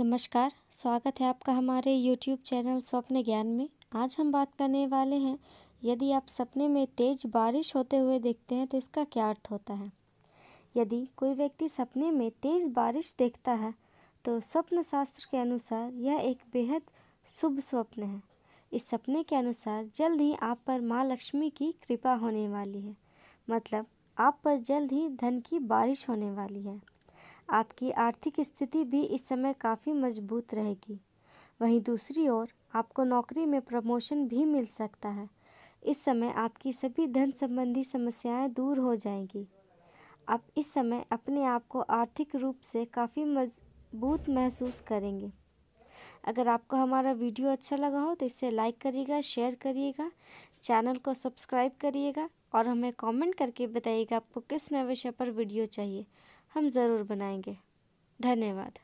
नमस्कार स्वागत है आपका हमारे YouTube चैनल स्वप्न ज्ञान में आज हम बात करने वाले हैं यदि आप सपने में तेज बारिश होते हुए देखते हैं तो इसका क्या अर्थ होता है यदि कोई व्यक्ति सपने में तेज़ बारिश देखता है तो स्वप्न शास्त्र के अनुसार यह एक बेहद शुभ स्वप्न है इस सपने के अनुसार जल्द ही आप पर माँ लक्ष्मी की कृपा होने वाली है मतलब आप पर जल्द ही धन की बारिश होने वाली है आपकी आर्थिक स्थिति भी इस समय काफ़ी मजबूत रहेगी वहीं दूसरी ओर आपको नौकरी में प्रमोशन भी मिल सकता है इस समय आपकी सभी धन संबंधी समस्याएं दूर हो जाएंगी आप इस समय अपने आप को आर्थिक रूप से काफ़ी मजबूत महसूस करेंगे अगर आपको हमारा वीडियो अच्छा लगा हो तो इसे लाइक करिएगा शेयर करिएगा चैनल को सब्सक्राइब करिएगा और हमें कमेंट करके बताइएगा आपको किस नए विषय पर वीडियो चाहिए हम ज़रूर बनाएंगे धन्यवाद